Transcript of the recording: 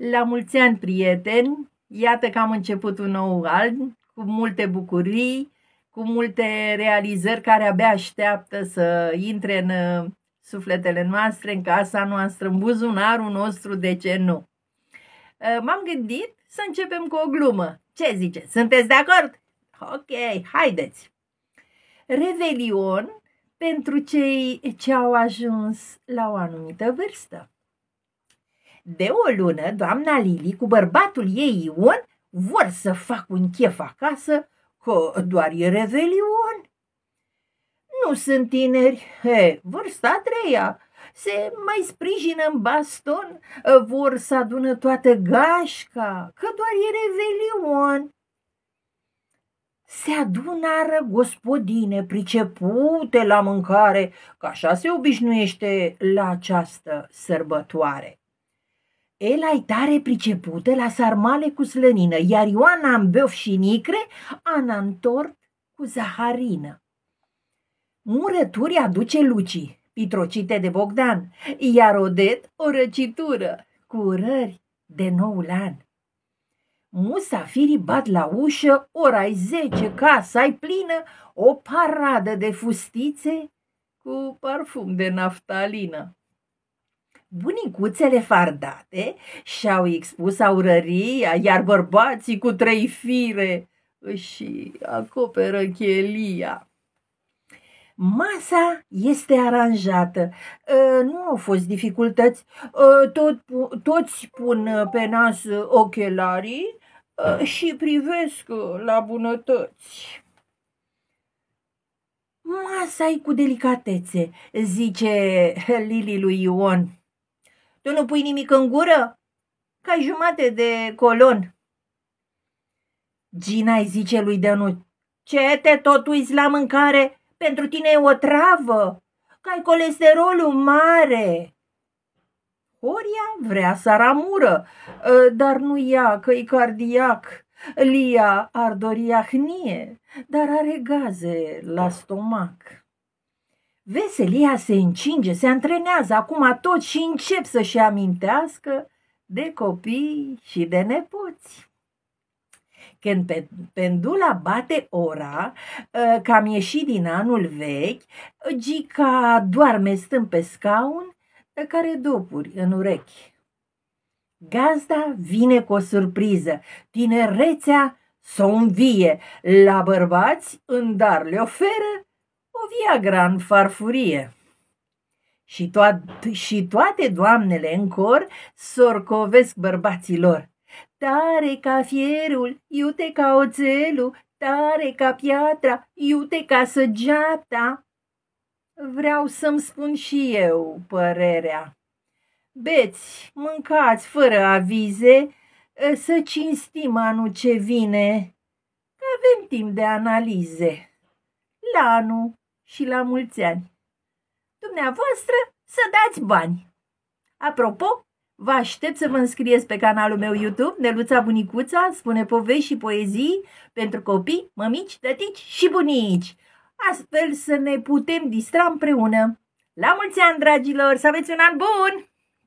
La mulți ani, prieteni! Iată că am început un nou an cu multe bucurii, cu multe realizări care abia așteaptă să intre în uh, sufletele noastre, în casa noastră, în buzunarul nostru, de ce nu? Uh, m-am gândit să începem cu o glumă. Ce ziceți? Sunteți de acord? Ok, haideți! Revelion pentru cei ce au ajuns la o anumită vârstă. De o lună, doamna Lili cu bărbatul ei Ion vor să fac un chef acasă, că doar e revelion. Nu sunt tineri, he, vârsta treia, se mai sprijină în baston, vor să adună toată gașca, că doar e revelion. Se adunară gospodine pricepute la mâncare, că așa se obișnuiește la această sărbătoare. Ela e tare pricepută la sarmale cu slănină, iar Ioana în beof și nicre, Ana în tort cu zaharină. Murături aduce Luci, pitrocite de Bogdan, iar Odet o răcitură, cu urări de noul an. Musafirii bat la ușă, ora ai zece, casa ai plină, o paradă de fustițe cu parfum de naftalină. Bunicuțele fardate și-au expus aurăria, iar bărbații cu trei fire și acoperă chelia. Masa este aranjată. Ă, nu au fost dificultăți. Ă, tot, toți pun pe nas ochelarii ă, și privesc la bunătăți. Masa-i cu delicatețe, zice Lili lui Ion tu nu pui nimic în gură? Ca jumate de colon. Gina îi zice lui Dănuț, ce te tot uiți la mâncare? Pentru tine e o travă, că ai colesterolul mare. Horia vrea să ramură, ă, dar nu ia, că e cardiac. Lia ar dori ahnie, dar are gaze la stomac. Veselia se încinge, se antrenează acum tot și încep să-și amintească de copii și de nepoți. Când pendula bate ora, uh, că am ieșit din anul vechi, Gica doarme stând pe scaun, de care dopuri în urechi. Gazda vine cu o surpriză. Tinerețea să o învie. La bărbați în dar le oferă Viagra în farfurie. Și, to și toate doamnele în cor sorcovesc bărbaților. Tare ca fierul, iute ca oțelul, tare ca piatra, iute ca săgeata. Vreau să-mi spun și eu părerea. Beți, mâncați fără avize, ă, să cinstim anul ce vine, că avem timp de analize. La anul și la mulți ani. Dumneavoastră să dați bani. Apropo, vă aștept să vă înscrieți pe canalul meu YouTube, Neluța Bunicuța, spune povești și poezii pentru copii, mămici, tătici și bunici. Astfel să ne putem distra împreună. La mulți ani, dragilor! Să aveți un an bun!